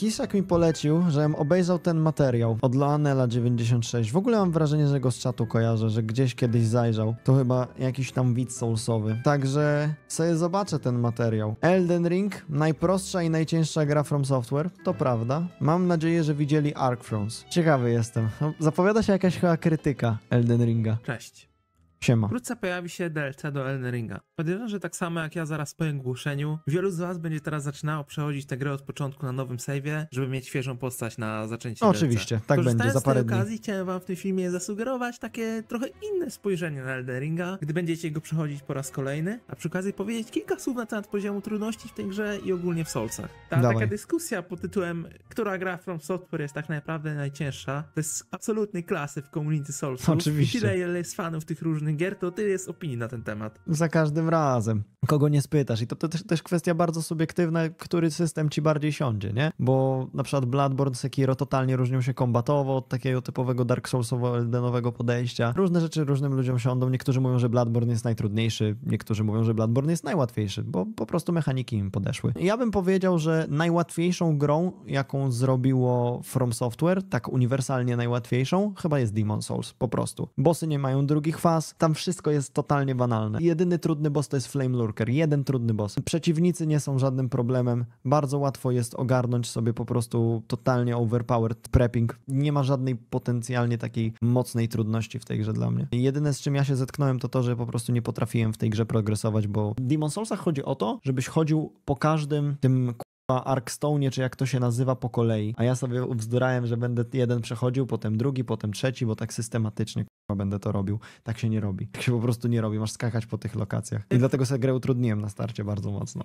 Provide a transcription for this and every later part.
Kisak mi polecił, żebym obejrzał ten materiał od Loanela96. W ogóle mam wrażenie, że go z czatu kojarzę, że gdzieś kiedyś zajrzał. To chyba jakiś tam widz soulsowy. Także sobie zobaczę ten materiał. Elden Ring, najprostsza i najcięższa gra From Software, to prawda. Mam nadzieję, że widzieli Ark Thrones. Ciekawy jestem. No, zapowiada się jakaś chyba krytyka Elden Ringa. Cześć. Siema. Wkrótce pojawi się DLC do Elden Ringa. Podejrzewam, że tak samo jak ja zaraz po ogłoszeniu, wielu z was będzie teraz zaczynało przechodzić tę grę od początku na nowym save, żeby mieć świeżą postać na zaczęcie Oczywiście, tak będzie za parę dni. z tej okazji chciałem wam w tym filmie zasugerować takie trochę inne spojrzenie na Elden Ringa, gdy będziecie go przechodzić po raz kolejny, a przy okazji powiedzieć kilka słów na temat poziomu trudności w tej grze i ogólnie w Soulsach. Ta Dawaj. taka dyskusja pod tytułem, która gra From Software jest tak naprawdę najcięższa, to jest absolutny klasy w community Soulsów. Oczywiście. I tyle, ile jest fanów tych różnych innych gier, to tyle jest opinii na ten temat. Za każdym razem. Kogo nie spytasz. I to, to też, też kwestia bardzo subiektywna, który system ci bardziej siądzie, nie? Bo na przykład Bloodborne, Sekiro totalnie różnią się kombatowo od takiego typowego Dark Soulsowo-Eldenowego podejścia. Różne rzeczy różnym ludziom siądą. Niektórzy mówią, że Bloodborne jest najtrudniejszy, niektórzy mówią, że Bloodborne jest najłatwiejszy, bo po prostu mechaniki im podeszły. Ja bym powiedział, że najłatwiejszą grą, jaką zrobiło From Software, tak uniwersalnie najłatwiejszą, chyba jest Demon Souls, po prostu. Bossy nie mają drugich faz, tam wszystko jest totalnie banalne. Jedyny trudny boss to jest Flame Lurker. Jeden trudny boss. Przeciwnicy nie są żadnym problemem. Bardzo łatwo jest ogarnąć sobie po prostu totalnie overpowered prepping. Nie ma żadnej potencjalnie takiej mocnej trudności w tej grze dla mnie. Jedyne z czym ja się zetknąłem to to, że po prostu nie potrafiłem w tej grze progresować, bo w Demon Soulsach chodzi o to, żebyś chodził po każdym tym Arkstone, czy jak to się nazywa po kolei. A ja sobie wzdurałem, że będę jeden przechodził, potem drugi, potem trzeci, bo tak systematycznie będę to robił. Tak się nie robi. Tak się po prostu nie robi. Masz skakać po tych lokacjach. I dlatego sobie grę utrudniłem na starcie bardzo mocno.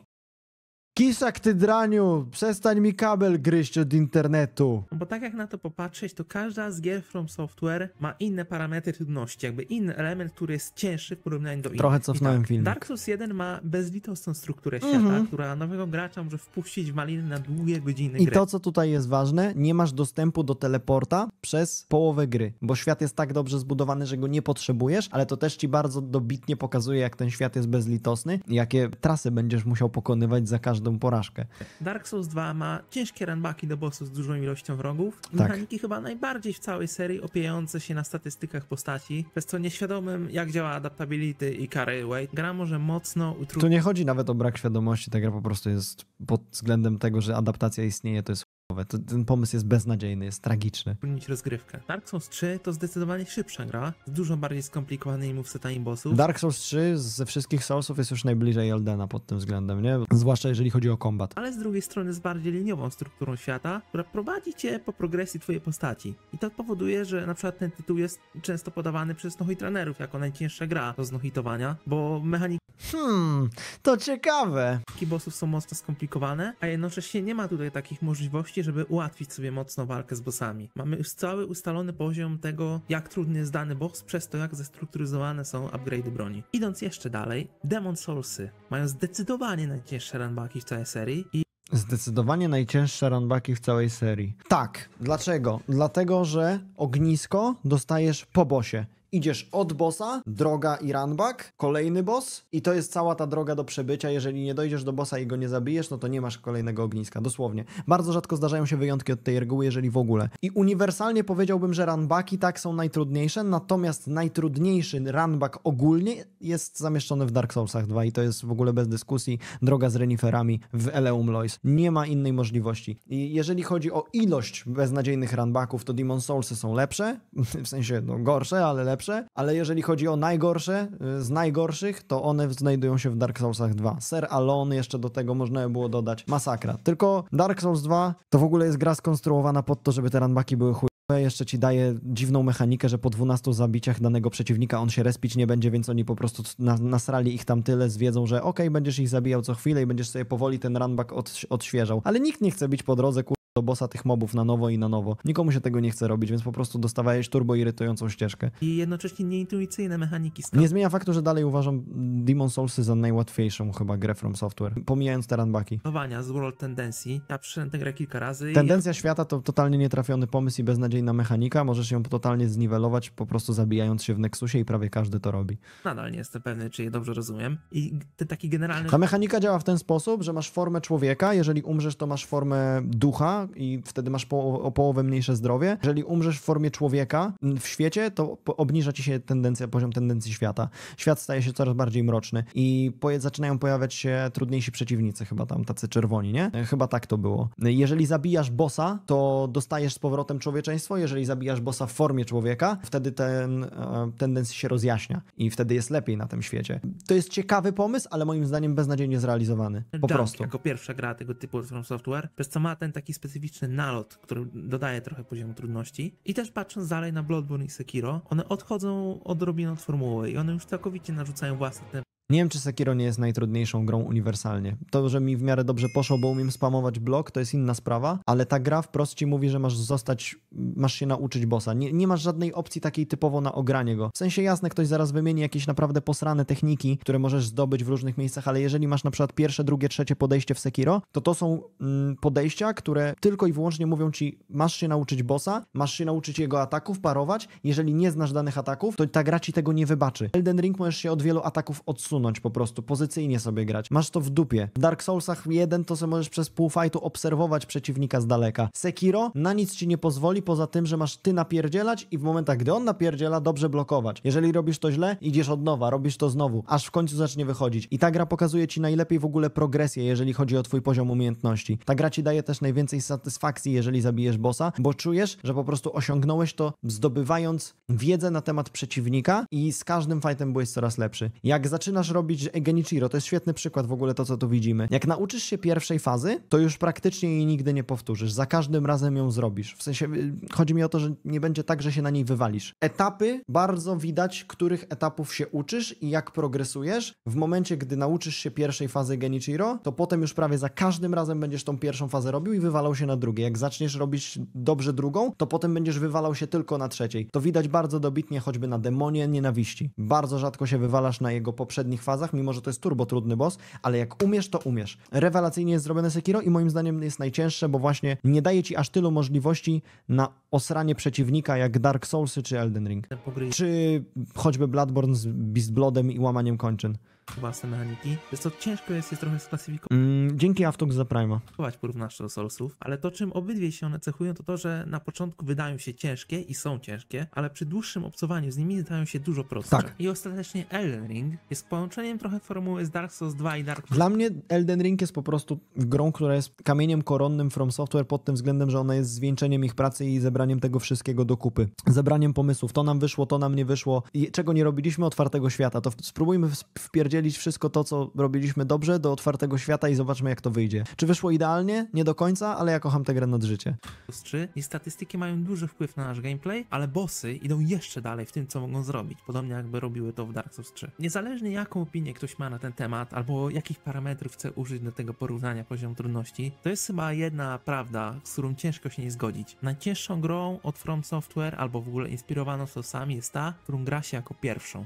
Kiszak, ty draniu, przestań mi kabel gryźć od internetu. No bo tak jak na to popatrzeć, to każda z gier From Software ma inne parametry trudności, jakby inny element, który jest cięższy w porównaniu do innych. Trochę cofnąłem tak, film. Dark Souls 1 ma bezlitosną strukturę świata, mhm. która nowego gracza może wpuścić w maliny na długie godziny I gry. to, co tutaj jest ważne, nie masz dostępu do teleporta przez połowę gry, bo świat jest tak dobrze zbudowany, że go nie potrzebujesz, ale to też ci bardzo dobitnie pokazuje, jak ten świat jest bezlitosny, jakie trasy będziesz musiał pokonywać za każdym każdą porażkę. Dark Souls 2 ma ciężkie ranbaki do bossów z dużą ilością wrogów. Tak. Mechaniki chyba najbardziej w całej serii opierające się na statystykach postaci, przez co nieświadomym jak działa adaptability i carry weight, gra może mocno utrudnić. Tu nie chodzi nawet o brak świadomości, ta gra po prostu jest pod względem tego, że adaptacja istnieje, to jest to, ten pomysł jest beznadziejny, jest tragiczny. Unić rozgrywkę. Dark Souls 3 to zdecydowanie szybsza gra, z dużo bardziej skomplikowanymi setami bossów. Dark Souls 3 ze wszystkich Soulsów jest już najbliżej Eldena pod tym względem, nie? Zwłaszcza jeżeli chodzi o kombat. Ale z drugiej strony z bardziej liniową strukturą świata, która prowadzi cię po progresji twojej postaci. I to powoduje, że na przykład ten tytuł jest często podawany przez nohitranerów jako najcięższa gra do znohitowania, bo mechanik. Hmm, to ciekawe. ...bossów są mocno skomplikowane, a jednocześnie nie ma tutaj takich możliwości trudności, żeby ułatwić sobie mocno walkę z bossami. Mamy już cały ustalony poziom tego, jak trudny jest dany boss, przez to jak zestrukturyzowane są upgrade broni. Idąc jeszcze dalej, Demon Soulsy mają zdecydowanie najcięższe runbacki w całej serii i Zdecydowanie najcięższe runbacki w całej serii. Tak, dlaczego? Dlatego, że ognisko dostajesz po bosie idziesz od bossa, droga i runback, kolejny boss i to jest cała ta droga do przebycia. Jeżeli nie dojdziesz do bossa i go nie zabijesz, no to nie masz kolejnego ogniska, dosłownie. Bardzo rzadko zdarzają się wyjątki od tej reguły, jeżeli w ogóle. I uniwersalnie powiedziałbym, że runbacki tak są najtrudniejsze, natomiast najtrudniejszy runback ogólnie jest zamieszczony w Dark Soulsach 2 i to jest w ogóle bez dyskusji droga z reniferami w Eleum Lois. Nie ma innej możliwości. I jeżeli chodzi o ilość beznadziejnych runbacków, to Demon Soulsy są lepsze, w sensie no, gorsze, ale lepsze najlepsze, ale jeżeli chodzi o najgorsze y, z najgorszych, to one znajdują się w Dark Soulsach 2. Ser Alon jeszcze do tego można było dodać. Masakra. Tylko Dark Souls 2 to w ogóle jest gra skonstruowana pod to, żeby te runbacki były chuj jeszcze ci daje dziwną mechanikę, że po 12 zabiciach danego przeciwnika on się respić nie będzie, więc oni po prostu nasrali ich tam tyle z wiedzą, że okej, okay, będziesz ich zabijał co chwilę i będziesz sobie powoli ten runback odświeżał. Ale nikt nie chce bić po drodze, kur do bossa tych mobów na nowo i na nowo. Nikomu się tego nie chce robić, więc po prostu dostawałeś turbo irytującą ścieżkę. I jednocześnie nieintuicyjne mechaniki. Stąd. Nie zmienia faktu, że dalej uważam Demon Soulsy za najłatwiejszą chyba grę From Software, pomijając te runbacki. z World Tendencji. Ja przyszedłem tę grę kilka razy. Tendencja i... świata to totalnie nietrafiony pomysł i beznadziejna mechanika. Możesz ją totalnie zniwelować, po prostu zabijając się w Nexusie i prawie każdy to robi. Nadal nie jestem pewny, czy je dobrze rozumiem. I ten taki generalny... Ta mechanika działa w ten sposób, że masz formę człowieka, jeżeli umrzesz, to masz formę ducha, i wtedy masz po, o połowę mniejsze zdrowie. Jeżeli umrzesz w formie człowieka w świecie, to obniża ci się tendencja, poziom tendencji świata. Świat staje się coraz bardziej mroczny i po, zaczynają pojawiać się trudniejsi przeciwnicy, chyba tam tacy czerwoni, nie? E, chyba tak to było. E, jeżeli zabijasz bossa, to dostajesz z powrotem człowieczeństwo, jeżeli zabijasz bossa w formie człowieka, wtedy ten e, tendencja się rozjaśnia i wtedy jest lepiej na tym świecie. To jest ciekawy pomysł, ale moim zdaniem beznadziejnie zrealizowany. Po prostu. Jako pierwsza gra tego typu From Software, przez co ma ten taki specyficzny specyficzny nalot, który dodaje trochę poziomu trudności. I też patrząc dalej na Bloodborne i Sekiro, one odchodzą odrobinę od formuły i one już całkowicie narzucają własne nie wiem, czy Sekiro nie jest najtrudniejszą grą uniwersalnie. To, że mi w miarę dobrze poszło, bo umiem spamować blok, to jest inna sprawa, ale ta gra wprost ci mówi, że masz zostać, masz się nauczyć bossa. Nie, nie masz żadnej opcji takiej typowo na ogranie go. W sensie jasne, ktoś zaraz wymieni jakieś naprawdę posrane techniki, które możesz zdobyć w różnych miejscach, ale jeżeli masz na przykład pierwsze, drugie, trzecie podejście w Sekiro, to to są mm, podejścia, które tylko i wyłącznie mówią ci, masz się nauczyć bossa, masz się nauczyć jego ataków, parować. Jeżeli nie znasz danych ataków, to ta gra ci tego nie wybaczy. Elden Ring możesz się od wielu ataków odsunąć po prostu, pozycyjnie sobie grać. Masz to w dupie. W Dark Soulsach 1 to sobie możesz przez pół fightu obserwować przeciwnika z daleka. Sekiro na nic ci nie pozwoli, poza tym, że masz ty napierdzielać i w momentach, gdy on napierdziela, dobrze blokować. Jeżeli robisz to źle, idziesz od nowa, robisz to znowu, aż w końcu zacznie wychodzić. I ta gra pokazuje ci najlepiej w ogóle progresję, jeżeli chodzi o twój poziom umiejętności. Ta gra ci daje też najwięcej satysfakcji, jeżeli zabijesz bossa, bo czujesz, że po prostu osiągnąłeś to zdobywając wiedzę na temat przeciwnika i z każdym fightem byłeś coraz lepszy. Jak zaczynasz zaczynasz robić Genichiro, to jest świetny przykład w ogóle to, co tu widzimy. Jak nauczysz się pierwszej fazy, to już praktycznie jej nigdy nie powtórzysz. Za każdym razem ją zrobisz. W sensie y, chodzi mi o to, że nie będzie tak, że się na niej wywalisz. Etapy bardzo widać, których etapów się uczysz i jak progresujesz. W momencie, gdy nauczysz się pierwszej fazy Genichiro, to potem już prawie za każdym razem będziesz tą pierwszą fazę robił i wywalał się na drugie. Jak zaczniesz robić dobrze drugą, to potem będziesz wywalał się tylko na trzeciej. To widać bardzo dobitnie choćby na demonie nienawiści. Bardzo rzadko się wywalasz na jego poprzedniej poprzednich fazach, mimo że to jest turbo trudny boss, ale jak umiesz, to umiesz. Rewelacyjnie jest zrobione Sekiro i moim zdaniem jest najcięższe, bo właśnie nie daje ci aż tylu możliwości na osranie przeciwnika jak Dark Soulsy czy Elden Ring. Czy choćby Bloodborne z Beast i łamaniem kończyn własne mechaniki, więc to ciężko jest je trochę sklasyfikować. Mm, dzięki Aftox za Prima. Porównawczo do Soulsów, ale to czym obydwie się one cechują to to, że na początku wydają się ciężkie i są ciężkie, ale przy dłuższym obcowaniu z nimi stają się dużo prostsze. Tak. I ostatecznie Elden Ring jest połączeniem trochę formuły z Dark Souls 2 i Dark Souls. Dla mnie Elden Ring jest po prostu grą, która jest kamieniem koronnym From Software pod tym względem, że ona jest zwieńczeniem ich pracy i zebraniem tego wszystkiego do kupy. Zebraniem pomysłów. To nam wyszło, to nam nie wyszło. I czego nie robiliśmy otwartego świata, to w- spróbujmy wpierdzić wydzielić wszystko to, co robiliśmy dobrze do otwartego świata i zobaczmy, jak to wyjdzie. Czy wyszło idealnie? Nie do końca, ale ja kocham tę grę nad życie. 3 i statystyki mają duży wpływ na nasz gameplay, ale bossy idą jeszcze dalej w tym, co mogą zrobić, podobnie jakby robiły to w Dark Souls 3. Niezależnie jaką opinię ktoś ma na ten temat, albo jakich parametrów chce użyć do tego porównania poziomu trudności, to jest chyba jedna prawda, z którą ciężko się nie zgodzić. Najcięższą grą od From Software, albo w ogóle inspirowaną sosami jest ta, którą gra się jako pierwszą.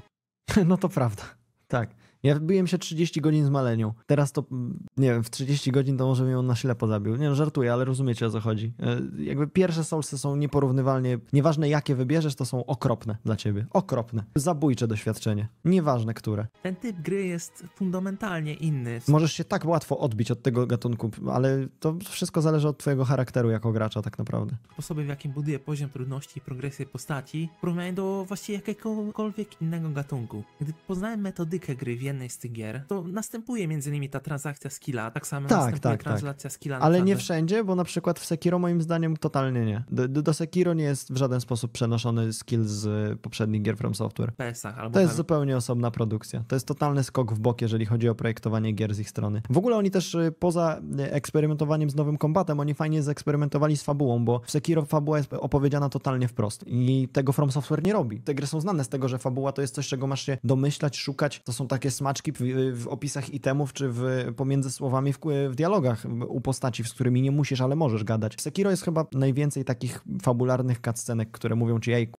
No to prawda, tak. Ja wbiłem się 30 godzin z maleniu. Teraz to, mm, nie wiem, w 30 godzin to może mi on na ślepo zabił. Nie no, żartuję, ale rozumiecie o co chodzi. E, jakby pierwsze solsy są nieporównywalnie, nieważne jakie wybierzesz, to są okropne dla ciebie. Okropne. Zabójcze doświadczenie. Nieważne które. Ten typ gry jest fundamentalnie inny. Możesz się tak łatwo odbić od tego gatunku, ale to wszystko zależy od twojego charakteru jako gracza tak naprawdę. Sposoby w jakim buduje poziom trudności i progresję postaci porównaj do właściwie jakiegokolwiek innego gatunku. Gdy poznałem metodykę gry, wiem jednej z tych gier, to następuje między innymi ta transakcja skilla, tak samo tak, następuje tak, tak. skilla. Ale nie wszędzie, bo na przykład w Sekiro moim zdaniem totalnie nie. Do, do Sekiro nie jest w żaden sposób przenoszony skill z poprzednich gier From Software. PS-ach, albo to jest tam... zupełnie osobna produkcja. To jest totalny skok w bok, jeżeli chodzi o projektowanie gier z ich strony. W ogóle oni też y, poza y, eksperymentowaniem z nowym kombatem, oni fajnie zeksperymentowali z fabułą, bo w Sekiro fabuła jest opowiedziana totalnie wprost i tego From Software nie robi. Te gry są znane z tego, że fabuła to jest coś, czego masz się domyślać, szukać. To są takie smaczki w, opisach itemów, czy w, pomiędzy słowami w, w dialogach u postaci, z którymi nie musisz, ale możesz gadać. W Sekiro jest chyba najwięcej takich fabularnych cutscenek, które mówią ci, jej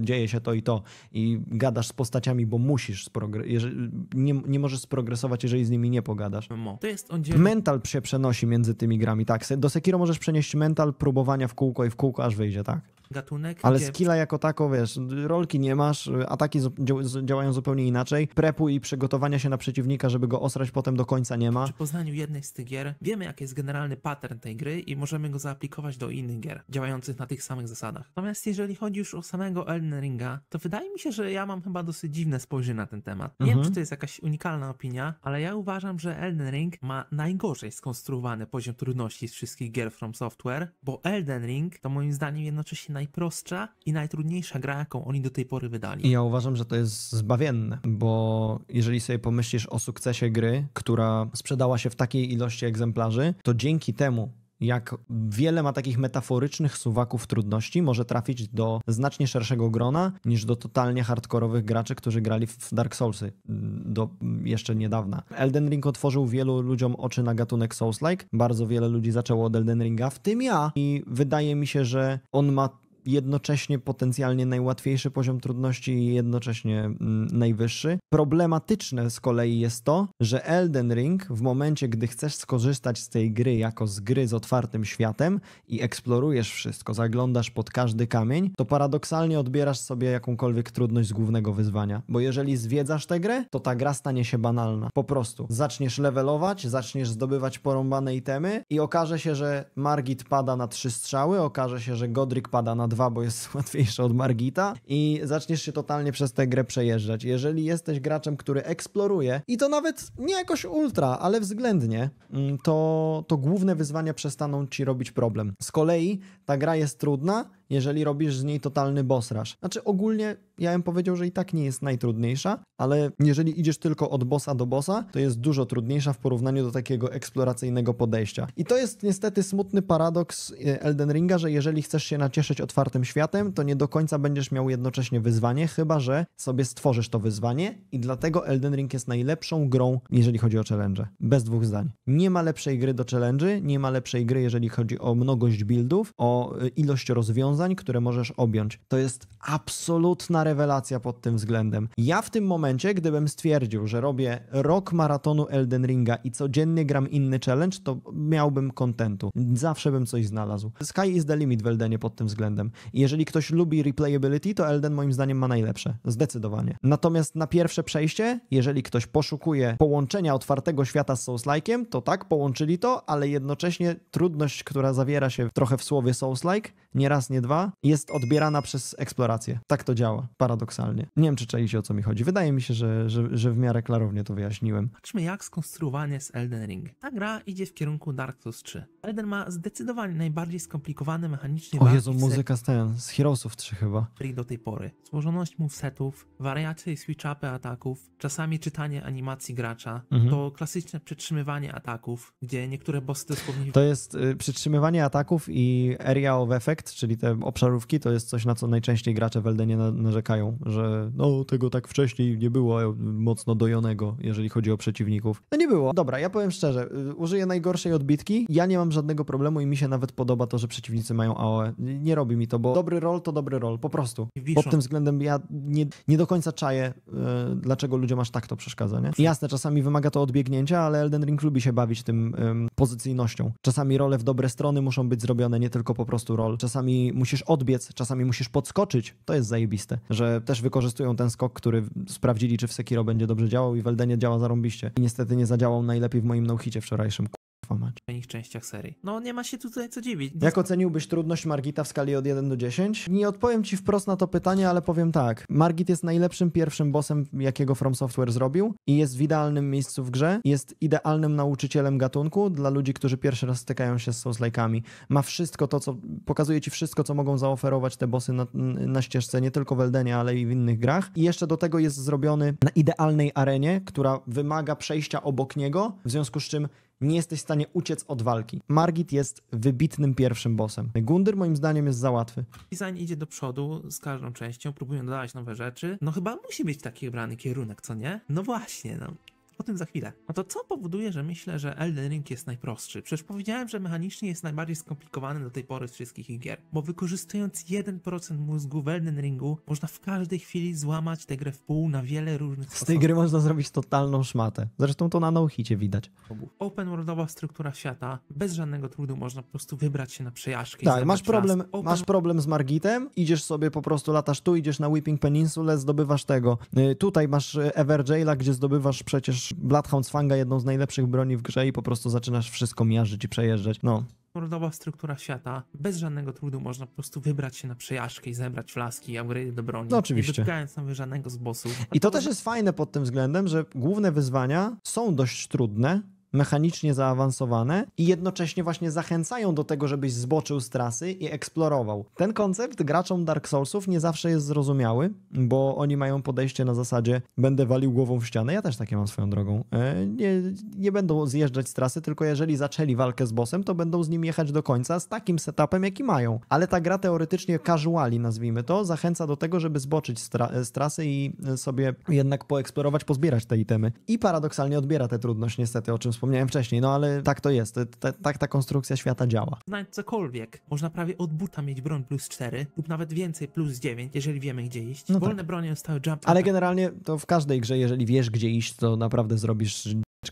dzieje się to i to i gadasz z postaciami, bo musisz, nie, nie możesz sprogresować, jeżeli z nimi nie pogadasz. To jest on Mental się przenosi między tymi grami, tak. Do Sekiro możesz przenieść mental próbowania w kółko i w kółko aż wyjdzie, tak? gatunek. Ale gdzie... skilla jako tako, wiesz, rolki nie masz, ataki działają zupełnie inaczej, prepu i przygotowania się na przeciwnika, żeby go osrać potem do końca nie ma. Przy poznaniu jednej z tych gier wiemy, jaki jest generalny pattern tej gry i możemy go zaaplikować do innych gier, działających na tych samych zasadach. Natomiast jeżeli chodzi już o samego Elden Ringa, to wydaje mi się, że ja mam chyba dosyć dziwne spojrzenie na ten temat. Nie mhm. wiem, czy to jest jakaś unikalna opinia, ale ja uważam, że Elden Ring ma najgorzej skonstruowany poziom trudności z wszystkich gier From Software, bo Elden Ring to moim zdaniem jednocześnie naj najprostsza i najtrudniejsza gra, jaką oni do tej pory wydali. I ja uważam, że to jest zbawienne, bo jeżeli sobie pomyślisz o sukcesie gry, która sprzedała się w takiej ilości egzemplarzy, to dzięki temu jak wiele ma takich metaforycznych suwaków trudności, może trafić do znacznie szerszego grona niż do totalnie hardkorowych graczy, którzy grali w Dark Soulsy mm, do mm, jeszcze niedawna. Elden Ring otworzył wielu ludziom oczy na gatunek Souls-like. Bardzo wiele ludzi zaczęło od Elden Ringa, w tym ja. I wydaje mi się, że on ma jednocześnie potencjalnie najłatwiejszy poziom trudności i jednocześnie mm, najwyższy. Problematyczne z kolei jest to, że Elden Ring w momencie, gdy chcesz skorzystać z tej gry jako z gry z otwartym światem i eksplorujesz wszystko, zaglądasz pod każdy kamień, to paradoksalnie odbierasz sobie jakąkolwiek trudność z głównego wyzwania. Bo jeżeli zwiedzasz tę grę, to ta gra stanie się banalna. Po prostu zaczniesz levelować, zaczniesz zdobywać porąbane itemy i okaże się, że Margit pada na trzy strzały, okaże się, że Godric pada na bo jest łatwiejsze od Margita i zaczniesz się totalnie przez tę grę przejeżdżać. Jeżeli jesteś graczem, który eksploruje i to nawet nie jakoś ultra, ale względnie, mm, to, to główne wyzwania przestaną ci robić problem. Z kolei ta gra jest trudna, jeżeli robisz z niej totalny boss rush. Znaczy ogólnie ja bym powiedział, że i tak nie jest najtrudniejsza, ale jeżeli idziesz tylko od bossa do bossa, to jest dużo trudniejsza w porównaniu do takiego eksploracyjnego podejścia. I to jest niestety smutny paradoks e, Elden Ringa, że jeżeli chcesz się nacieszyć otwartym światem, to nie do końca będziesz miał jednocześnie wyzwanie, chyba że sobie stworzysz to wyzwanie i dlatego Elden Ring jest najlepszą grą, jeżeli chodzi o challenge. Bez dwóch zdań. Nie ma lepszej gry do challenge, nie ma lepszej gry, jeżeli chodzi o mnogość buildów, o e, ilość rozwiązań, rozwiązań, które możesz objąć. To jest absolutna rewelacja pod tym względem. Ja w tym momencie, gdybym stwierdził, że robię rok maratonu Elden Ringa i codziennie gram inny challenge, to miałbym kontentu. Zawsze bym coś znalazł. Sky is the limit w Eldenie pod tym względem. I jeżeli ktoś lubi replayability, to Elden moim zdaniem ma najlepsze. Zdecydowanie. Natomiast na pierwsze przejście, jeżeli ktoś poszukuje połączenia otwartego świata z Souls-like'iem, to tak, połączyli to, ale jednocześnie trudność, która zawiera się trochę w słowie Souls-like, nieraz nie 2 jest odbierana przez eksplorację. Tak to działa, paradoksalnie. Nie wiem, czy się o co mi chodzi. Wydaje mi się, że, że, że w miarę klarownie to wyjaśniłem. Patrzmy, jak skonstruowanie jest Elden Ring. Ta gra idzie w kierunku Dark Souls 3 ale ma zdecydowanie najbardziej skomplikowany mechanicznie O Jezu, muzyka z ten, z Heroesów 3 chyba. do tej pory. Złożoność movesetów, wariacje i switch-upy ataków, czasami czytanie animacji gracza, mhm. to klasyczne przytrzymywanie ataków, gdzie niektóre bossy dosłownie... To jest y, przytrzymywanie ataków i area of effect, czyli te obszarówki, to jest coś, na co najczęściej gracze w Eldenie narzekają, że no tego tak wcześniej nie było e, mocno dojonego, jeżeli chodzi o przeciwników. No nie było. Dobra, ja powiem szczerze, y, użyję najgorszej odbitki. Ja nie mam żadnego problemu i mi się nawet podoba to, że przeciwnicy mają AOE. Nie robi mi to, bo dobry rol to dobry rol, po prostu. Pod tym względem ja nie, nie do końca czaję, e, dlaczego ludziom aż tak to przeszkadza. Nie? Jasne, czasami wymaga to odbiegnięcia, ale Elden Ring lubi się bawić tym y, pozycyjnością. Czasami role w dobre strony muszą być zrobione, nie tylko po prostu rol. Czasami musisz odbiec, czasami musisz podskoczyć. To jest zajebiste, że też wykorzystują ten skok, który sprawdzili, czy w Sekiro będzie dobrze działał i w Eldenie działa zarąbiście. I niestety nie zadziałał najlepiej w moim nauchicie no wczorajszym. W innych częściach serii. No nie ma się tutaj co dziwić. Jak oceniłbyś trudność Margita w skali od 1 do 10? Nie odpowiem ci wprost na to pytanie, ale powiem tak. Margit jest najlepszym pierwszym bossem, jakiego From Software zrobił i jest w idealnym miejscu w grze. Jest idealnym nauczycielem gatunku dla ludzi, którzy pierwszy raz stykają się z Souls-like'ami. Ma wszystko to, co... Pokazuje ci wszystko, co mogą zaoferować te bossy na, na ścieżce, nie tylko w Eldenie, ale i w innych grach. I jeszcze do tego jest zrobiony na idealnej arenie, która wymaga przejścia obok niego, w związku z czym nie jesteś w stanie uciec od walki. Margit jest wybitnym pierwszym bossem. Gundyr moim zdaniem jest za łatwy. Design idzie do przodu z każdą częścią, próbują dodawać nowe rzeczy. No chyba musi być taki brany kierunek, co nie? No właśnie, no o tym za chwilę. No to co powoduje, że myślę, że Elden Ring jest najprostszy? Przecież powiedziałem, że mechanicznie jest najbardziej skomplikowany do tej pory z wszystkich ich gier, bo wykorzystując 1% mózgu w Elden Ringu, można w każdej chwili złamać tę grę w pół na wiele różnych sposobów. Z tej gry można zrobić totalną szmatę. Zresztą to na no widać. Open worldowa struktura świata, bez żadnego trudu można po prostu wybrać się na przejażdżkę. Tak, masz problem, Open... masz problem z Margitem, idziesz sobie po prostu, latasz tu, idziesz na Weeping Peninsula, zdobywasz tego. Y, tutaj masz y, Everjaila, gdzie zdobywasz przecież Fanga jedną z najlepszych broni w grze i po prostu zaczynasz wszystko miażdżyć i przejeżdżać. No, Mordowa struktura świata. Bez żadnego trudu można po prostu wybrać się na przejażdżkę i zebrać flaski i upgrade do broni. No oczywiście. Nie wybiegając nawet żadnego z bossów. I to, to też jest fajne pod tym względem, że główne wyzwania są dość trudne, mechanicznie zaawansowane i jednocześnie właśnie zachęcają do tego, żebyś zboczył z trasy i eksplorował. Ten koncept graczom Dark Soulsów nie zawsze jest zrozumiały, bo oni mają podejście na zasadzie będę walił głową w ścianę, ja też takie mam swoją drogą. E, nie, nie będą zjeżdżać z trasy, tylko jeżeli zaczęli walkę z bossem, to będą z nim jechać do końca z takim setupem, jaki mają. Ale ta gra teoretycznie casuali, nazwijmy to, zachęca do tego, żeby zboczyć z, tra z trasy i sobie jednak poeksplorować, pozbierać te itemy. I paradoksalnie odbiera tę trudność niestety, o czym wspomniałem wcześniej, no ale tak to jest, tak ta konstrukcja świata działa. Znając cokolwiek, można prawie od buta mieć broń plus 4 lub nawet więcej plus 9, jeżeli wiemy gdzie iść. No tak. Wolne tak. bronie zostały jump. Ale generalnie to w każdej grze, jeżeli wiesz gdzie iść, to naprawdę zrobisz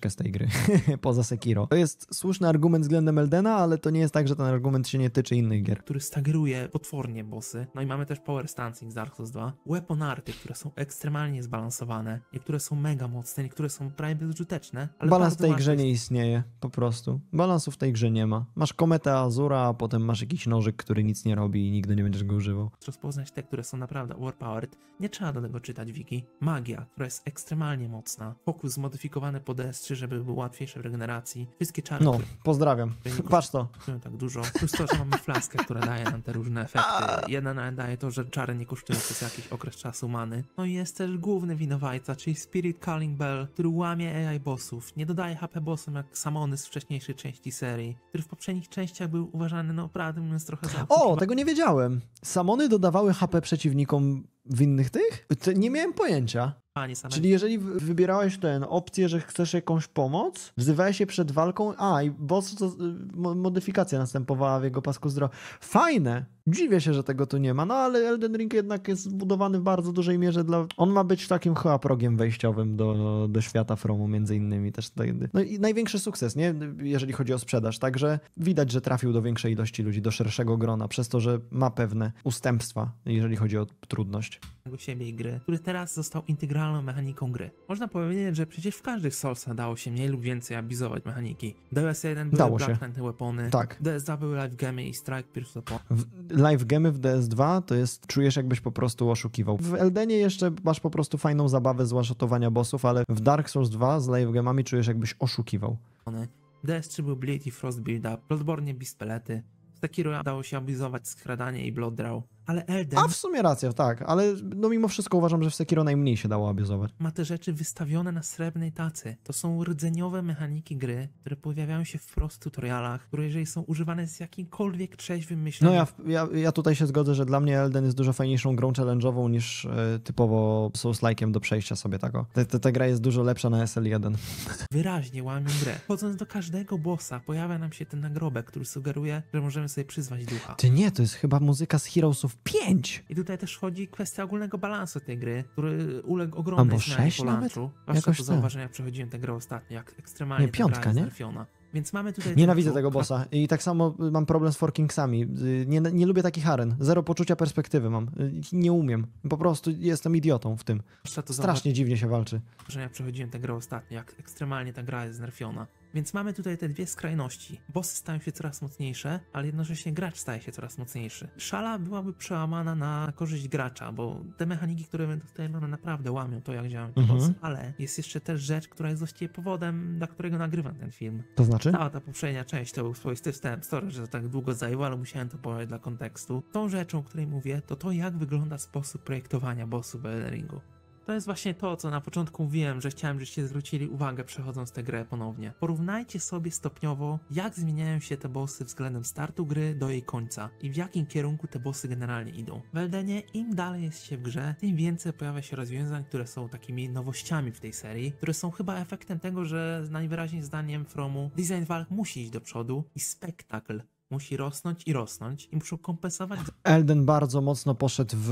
z tej gry, poza Sekiro. To jest słuszny argument względem Eldena, ale to nie jest tak, że ten argument się nie tyczy innych gier. Który stageruje potwornie bossy. No i mamy też Power Stancing z Dark Souls 2. Weapon arty, które są ekstremalnie zbalansowane, niektóre są mega mocne, niektóre są prawie bezużyteczne. Balans w tej grze jest... nie istnieje, po prostu. Balansu w tej grze nie ma. Masz kometę Azura, a potem masz jakiś nożyk, który nic nie robi i nigdy nie będziesz go używał. Rozpoznać te, które są naprawdę overpowered. Nie trzeba do tego czytać wiki. Magia, która jest ekstremalnie mocna. Pokus zmodyfikowany pod DS czystszy, żeby był łatwiejszy w regeneracji. Wszystkie czary. No, pozdrawiam. Patrz to. Tak dużo. Plus to, że mamy flaskę, która daje nam te różne efekty. Jedna daje to, że czary nie kosztują przez jakiś okres czasu many. No i jest też główny winowajca, czyli Spirit Calling Bell, który łamie AI bossów, nie dodaje HP bossom jak Samony z wcześniejszej części serii, który w poprzednich częściach był uważany, no prawdę mówiąc, trochę za... O, tego nie wiedziałem. Samony dodawały HP przeciwnikom winnych tych? To nie miałem pojęcia. A, nie Czyli jeżeli wybierałeś ten opcję, że chcesz jakąś pomoc, wzywałeś się przed walką, a i boss to y, modyfikacja następowała w jego pasku zdrowia. Fajne, Dziwię się, że tego tu nie ma, no ale Elden Ring jednak jest zbudowany w bardzo dużej mierze dla... On ma być takim chyba progiem wejściowym do, do świata Fromu między innymi też. No i największy sukces, nie? Jeżeli chodzi o sprzedaż, także widać, że trafił do większej ilości ludzi, do szerszego grona, przez to, że ma pewne ustępstwa, jeżeli chodzi o trudność. ...siebie i gry, który teraz został integralną mechaniką gry. Można powiedzieć, że przecież w każdych Soulsach dało się mniej lub więcej abizować mechaniki. DS1 były dało Black Weapony, tak. DS2 były Live Game i Strike Pierce Upon. W live gemy w DS2 to jest, czujesz jakbyś po prostu oszukiwał. W Eldenie jeszcze masz po prostu fajną zabawę z one bossów, ale w Dark Souls 2 z live gemami czujesz jakbyś oszukiwał. DS3 był Blade i Frost Build Up, Bloodborne Bispelety. W takiego dało się abizować skradanie i Blood Draw ale Elden... A w sumie racja, tak, ale no mimo wszystko uważam, że w Sekiro najmniej się dało abuzować. Ma te rzeczy wystawione na srebrnej tacy. To są rdzeniowe mechaniki gry, które pojawiają się wprost w tutorialach, które jeżeli są używane z jakimkolwiek trzeźwym no myśleniem... No ja, ja, ja tutaj się zgodzę, że dla mnie Elden jest dużo fajniejszą grą challenge'ową niż y, typowo Souls-like'iem do przejścia sobie tego. Ta, gra jest dużo lepsza na SL1. Wyraźnie łamią grę. Chodząc do każdego bossa pojawia nam się ten nagrobek, który sugeruje, że możemy sobie przyzwać ducha. Ty nie, to jest chyba muzyka z Heroes of pięć! I tutaj też chodzi kwestia ogólnego balansu tej gry, który uległ ogromnej Albo zmianie po sześć. Zwłaszcza do tak. zauważenia tak. przechodziłem tę grę ostatnio, jak ekstremalnie nie, piątka, nie? Więc mamy tutaj. Nienawidzę tego bossa. I tak samo mam problem z Forkingsami. Nie, nie lubię takich aren. Zero poczucia perspektywy mam. Nie umiem. Po prostu jestem idiotą w tym. Strasznie dziwnie się walczy. Że ja przechodziłem tę grę ostatnio, jak ekstremalnie ta gra jest znerfiona. Więc mamy tutaj te dwie skrajności. Bossy stają się coraz mocniejsze, ale jednocześnie gracz staje się coraz mocniejszy. Szala byłaby przełamana na korzyść gracza, bo te mechaniki, które my tutaj mamy, naprawdę łamią to, jak działają te mhm. bossy. Ale jest jeszcze też rzecz, która jest właściwie powodem, dla którego nagrywam ten film. To znaczy? Cała ta poprzednia część to był swoisty wstęp. Sorry, że to tak długo zajęło, ale musiałem to powiedzieć dla kontekstu. Tą rzeczą, o której mówię, to to, jak wygląda sposób projektowania bossu w Elden Ringu. To jest właśnie to, co na początku mówiłem, że chciałem, żebyście zwrócili uwagę przechodząc tę grę ponownie. Porównajcie sobie stopniowo, jak zmieniają się te bossy względem startu gry do jej końca i w jakim kierunku te bossy generalnie idą. W Eldenie im dalej jest się w grze, tym więcej pojawia się rozwiązań, które są takimi nowościami w tej serii, które są chyba efektem tego, że najwyraźniej zdaniem Fromu design walk musi iść do przodu i spektakl musi rosnąć i rosnąć i muszą kompensować. Elden bardzo mocno poszedł w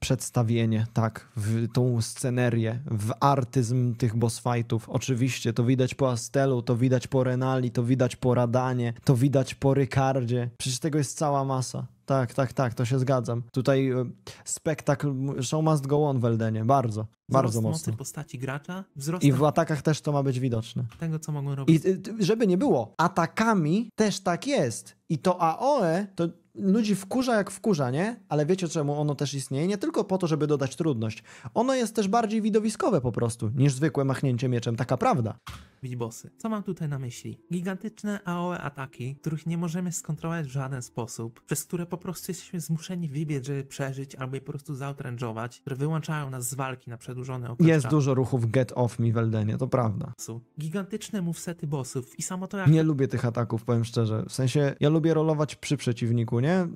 przedstawienie, tak, w tą scenerię, w artyzm tych boss fightów. Oczywiście to widać po Astelu, to widać po Renali, to widać po Radanie, to widać po Rykardzie. Przecież tego jest cała masa. Tak, tak, tak, to się zgadzam. Tutaj e, spektakl show must go on w Eldenie, bardzo bardzo mocno. mocy postaci gracza, I w atakach też to ma być widoczne. Tego, co mogą robić. I y, żeby nie było, atakami też tak jest. I to AOE, to ludzi wkurza jak wkurza, nie? Ale wiecie czemu ono też istnieje? Nie tylko po to, żeby dodać trudność. Ono jest też bardziej widowiskowe po prostu, niż zwykłe machnięcie mieczem, taka prawda. Bosy. Co mam tutaj na myśli? Gigantyczne AOE ataki, których nie możemy skontrolować w żaden sposób, przez które po prostu jesteśmy zmuszeni wybiec, żeby przeżyć, albo je po prostu zoutrężować, które wyłączają nas z walki na przedłuż przedłużone okres Jest dużo ruchów get off mi w Eldenie, to prawda. Gigantyczne movesety bossów i samo to jak... Nie lubię tych ataków, powiem szczerze. W sensie, ja lubię rolować przy przeciwniku, nie?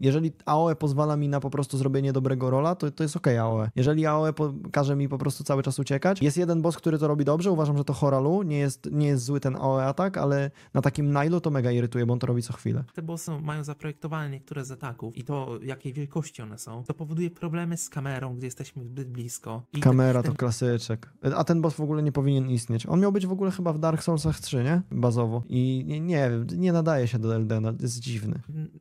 Jeżeli AOE pozwala mi na po prostu zrobienie dobrego rola, to, to jest ok AOE. Jeżeli AOE każe mi po prostu cały czas uciekać, jest jeden boss, który to robi dobrze, uważam, że to Horalu, nie jest, nie jest zły ten AOE atak, ale na takim Nilu to mega irytuje, bo on to robi co chwilę. Te bossy mają zaprojektowane niektóre z ataków i to, jakiej wielkości one są, to powoduje problemy z kamerą, gdy jesteśmy zbyt blisko. I Kamera to klasyczek. A ten boss w ogóle nie powinien istnieć. On miał być w ogóle chyba w Dark Soulsach 3, nie? Bazowo. I nie, nie, nie nadaje się do Eldena. Jest dziwny.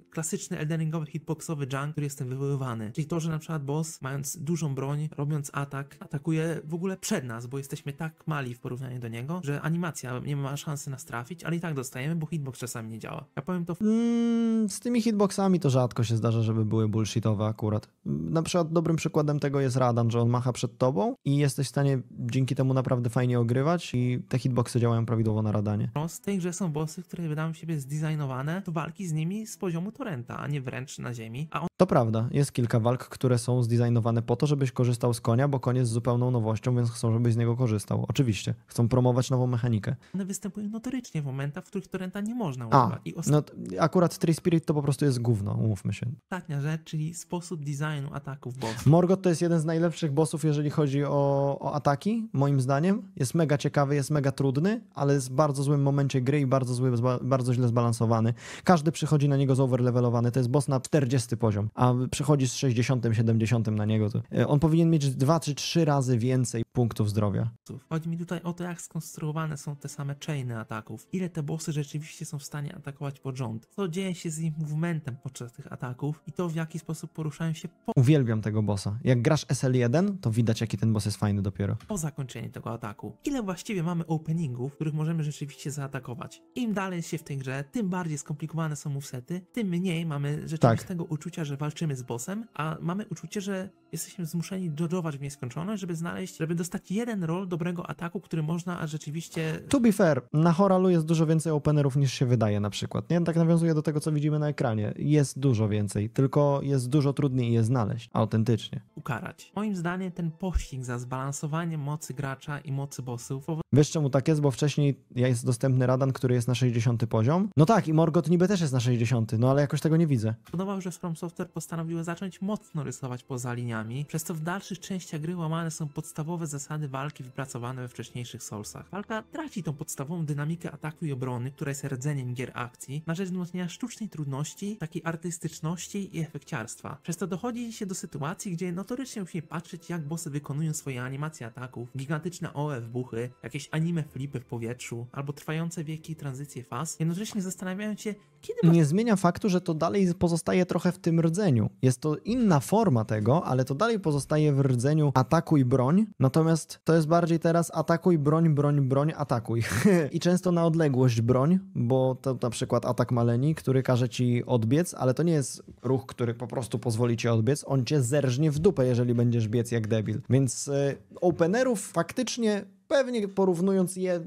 Klasyczny eldeningowy hitboxowy junk, który jestem wywoływany. Czyli to, że na przykład boss, mając dużą broń, robiąc atak, atakuje w ogóle przed nas, bo jesteśmy tak mali w porównaniu do niego, że animacja nie ma szansy nas trafić, ale i tak dostajemy, bo hitbox czasami nie działa. Ja powiem to... W... Mm, z tymi hitboxami to rzadko się zdarza, żeby były bullshitowe akurat. Na przykład dobrym przykładem tego jest Radan, że on macha przed to sobą i jesteś w stanie dzięki temu naprawdę fajnie ogrywać i te hitboxy działają prawidłowo na radanie. Z tej grze są bossy, które wydają siebie zdesignowane do walki z nimi z poziomu torrenta, a nie wręcz na ziemi. On... To prawda, jest kilka walk, które są zdesignowane po to, żebyś korzystał z konia, bo konie jest zupełną nowością, więc chcą, żebyś z niego korzystał. Oczywiście, chcą promować nową mechanikę. One występują notorycznie w momentach, w których torrenta nie można używać. A, no, akurat Tree Spirit to po prostu jest gówno, umówmy się. Ostatnia rzecz, czyli sposób designu ataków bossów. Morgoth to jest jeden z najlepszych bossów, jeżeli chodzi o, o, ataki, moim zdaniem. Jest mega ciekawy, jest mega trudny, ale jest w bardzo złym momencie gry i bardzo, zły, bardzo źle zbalansowany. Każdy przychodzi na niego z overlevelowany, to jest boss na 40 poziom, a przychodzi z 60, 70 na niego. E, on powinien mieć 2 czy 3 razy więcej punktów zdrowia. Chodzi mi tutaj o to, jak skonstruowane są te same chainy ataków. Ile te bossy rzeczywiście są w stanie atakować pod rząd. Co dzieje się z ich movementem podczas tych ataków i to, w jaki sposób poruszają się po... Uwielbiam tego bossa. Jak grasz SL1, to widać, jak jaki ten boss jest fajny dopiero. Po zakończeniu tego ataku, ile właściwie mamy openingów, których możemy rzeczywiście zaatakować? Im dalej się w tej grze, tym bardziej skomplikowane są movesety, tym mniej mamy rzeczywistego tak. uczucia, że walczymy z bossem, a mamy uczucie, że jesteśmy zmuszeni dodżować w nieskończoność, żeby znaleźć, żeby dostać jeden rol dobrego ataku, który można rzeczywiście... To be fair, na Horalu jest dużo więcej openerów niż się wydaje na przykład, nie? Tak nawiązuje do tego, co widzimy na ekranie. Jest dużo więcej, tylko jest dużo trudniej je znaleźć, autentycznie. Ukarać. Moim zdaniem ten po za zbalansowanie mocy gracza i mocy bossów. Wiesz czemu tak jest? Bo wcześniej jest dostępny Radan, który jest na 60 poziom. No tak, i Morgot niby też jest na 60, no ale jakoś tego nie widzę. Podobał, że From Software postanowiły zacząć mocno rysować poza liniami, przez co w dalszych częściach gry łamane są podstawowe zasady walki wypracowane we wcześniejszych Soulsach. Walka traci tą podstawową dynamikę ataku i obrony, która jest rdzeniem gier akcji, na rzecz wzmocnienia sztucznej trudności, takiej artystyczności i efekciarstwa. Przez to dochodzi się do sytuacji, gdzie notorycznie musimy patrzeć, jak bossy wykonują wykonują swoje animacje ataków, gigantyczne OE buchy, jakieś anime flipy w powietrzu, albo trwające wieki tranzycje faz, jednocześnie zastanawiają się, kiedy... Nie zmienia faktu, że to dalej pozostaje trochę w tym rdzeniu. Jest to inna forma tego, ale to dalej pozostaje w rdzeniu atakuj broń, natomiast to jest bardziej teraz atakuj broń, broń, broń, atakuj. I często na odległość broń, bo to na przykład atak maleni, który każe ci odbiec, ale to nie jest ruch, który po prostu pozwoli ci odbiec, on cię zerżnie w dupę, jeżeli będziesz biec jak debil. Więc więc e, openerów faktycznie pewnie porównując je,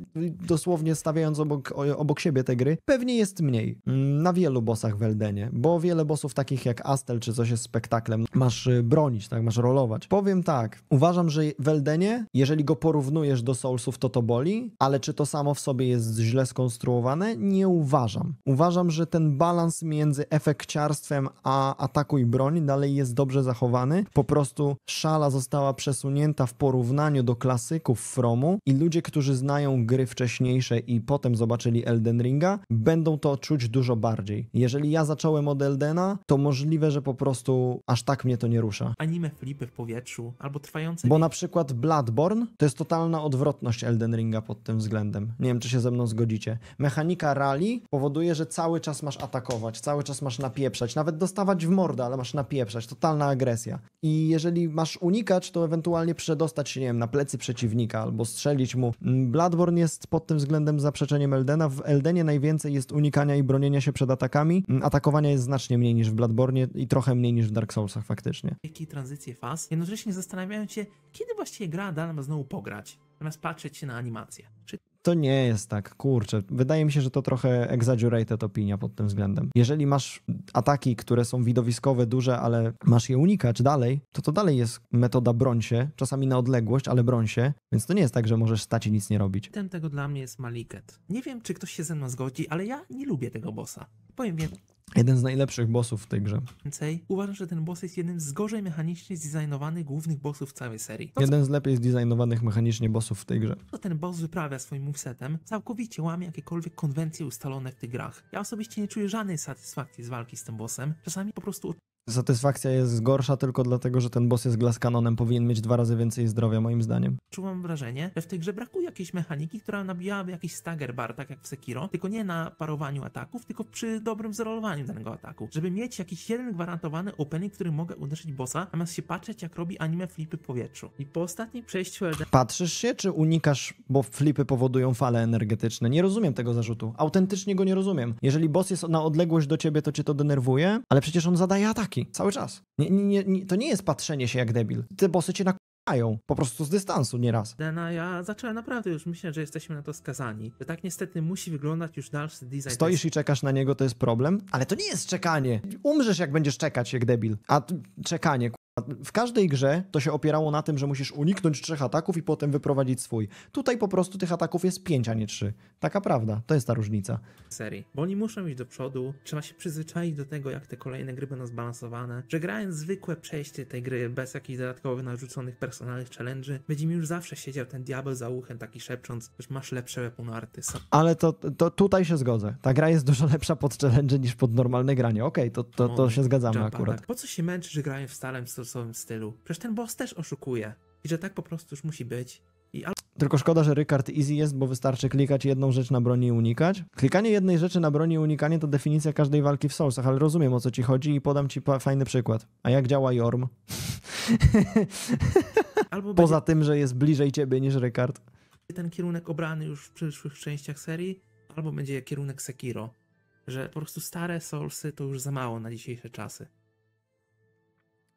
dosłownie stawiając obok, obok siebie te gry, pewnie jest mniej mm, na wielu bossach w Eldenie, bo wiele bossów takich jak Astel czy coś jest spektaklem, masz y, bronić, tak, masz rolować. Powiem tak, uważam, że w Eldenie, jeżeli go porównujesz do Soulsów, to to boli, ale czy to samo w sobie jest źle skonstruowane? Nie uważam. Uważam, że ten balans między efekciarstwem a atakuj broń dalej jest dobrze zachowany. Po prostu szala została przesunięta w porównaniu do klasyków Fromu, i ludzie, którzy znają gry wcześniejsze i potem zobaczyli Elden Ringa, będą to czuć dużo bardziej. Jeżeli ja zacząłem od Eldena, to możliwe, że po prostu aż tak mnie to nie rusza. Anime flipy w powietrzu albo trwające... Bo na przykład Bloodborne to jest totalna odwrotność Elden Ringa pod tym względem. Nie wiem, czy się ze mną zgodzicie. Mechanika rally powoduje, że cały czas masz atakować, cały czas masz napieprzać, nawet dostawać w mordę, ale masz napieprzać, totalna agresja. I jeżeli masz unikać, to ewentualnie przedostać się, nie wiem, na plecy przeciwnika albo strzelać strzelić mu. Bladborn jest pod tym względem zaprzeczeniem Eldena. W Eldenie najwięcej jest unikania i bronienia się przed atakami. Mm, atakowania jest znacznie mniej niż w Bladbornie i trochę mniej niż w Dark Soulsach faktycznie. Jakie tranzycje faz? Jednocześnie zastanawiają się, kiedy właściwie gra da znowu pograć, zamiast patrzeć się na animację. Czy to nie jest tak, kurczę. Wydaje mi się, że to trochę exaggerated opinia pod tym względem. Jeżeli masz ataki, które są widowiskowe, duże, ale masz je unikać dalej, to to dalej jest metoda broń się, czasami na odległość, ale broń się, więc to nie jest tak, że możesz stać i nic nie robić. Ten tego dla mnie jest Maliket. Nie wiem, czy ktoś się ze mną zgodzi, ale ja nie lubię tego bossa. Powiem więc, Jeden z najlepszych bossów w tej grze. Więcej, uważam, że ten boss jest jednym z gorzej mechanicznie zdesignowanych głównych bossów całej serii. jeden z lepiej zdesignowanych mechanicznie bossów w tej grze. To ten boss wyprawia swoim movesetem, całkowicie łamie jakiekolwiek konwencje ustalone w tych grach. Ja osobiście nie czuję żadnej satysfakcji z walki z tym bossem. Czasami po prostu satysfakcja jest gorsza tylko dlatego, że ten boss jest glaskanonem, powinien mieć dwa razy więcej zdrowia moim zdaniem. Czułam wrażenie, że w tej grze brakuje jakiejś mechaniki, która nabijałaby jakiś stagger bar, tak jak w Sekiro, tylko nie na parowaniu ataków, tylko przy dobrym zrolowaniu danego ataku. Żeby mieć jakiś jeden gwarantowany opening, który mogę uderzyć bossa, zamiast się patrzeć jak robi anime flipy powietrzu. I po ostatnim przejściu LD... Patrzysz się czy unikasz, bo flipy powodują fale energetyczne? Nie rozumiem tego zarzutu. Autentycznie go nie rozumiem. Jeżeli boss jest na odległość do ciebie, to cię to denerwuje, ale przecież on zadaje atak cały czas. Nie, nie, nie, to nie jest patrzenie się jak debil. Te bossy cię nakłają po prostu z dystansu nieraz. Dena, ja zacząłem naprawdę już myśleć, że jesteśmy na to skazani. Że tak niestety musi wyglądać już dalszy design. Stoisz i czekasz na niego, to jest problem, ale to nie jest czekanie. Umrzesz jak będziesz czekać jak debil. A czekanie, w każdej grze to się opierało na tym, że musisz uniknąć trzech ataków i potem wyprowadzić swój. Tutaj po prostu tych ataków jest pięć, a nie trzy. Taka prawda, to jest ta różnica. Serii, bo oni muszą iść do przodu, trzeba się przyzwyczaić do tego, jak te kolejne gry będą zbalansowane, że grając zwykłe przejście tej gry bez jakichś dodatkowych narzuconych personalnych challenge'y, będzie mi już zawsze siedział ten diabeł za uchem taki szepcząc, że masz lepsze weaponarty. Ale to, to tutaj się zgodzę. Ta gra jest dużo lepsza pod challenge niż pod normalne granie. Okej, okay, to, to, to, no, się zgadzamy akurat. Tak. Po co się męczy, że grałem w starym stylu. Przecież ten boss też oszukuje. I że tak po prostu już musi być. I tylko szkoda, że Rykard easy jest, bo wystarczy klikać jedną rzecz na broni i unikać. Klikanie jednej rzeczy na broni i unikanie to definicja każdej walki w Soulsach, ale rozumiem o co ci chodzi i podam ci fajny przykład. A jak działa Jorm? Albo Poza będzie... tym, że jest bliżej ciebie niż Rykard. Ten kierunek obrany już w przyszłych częściach serii, albo będzie kierunek Sekiro. Że po prostu stare Soulsy to już za mało na dzisiejsze czasy.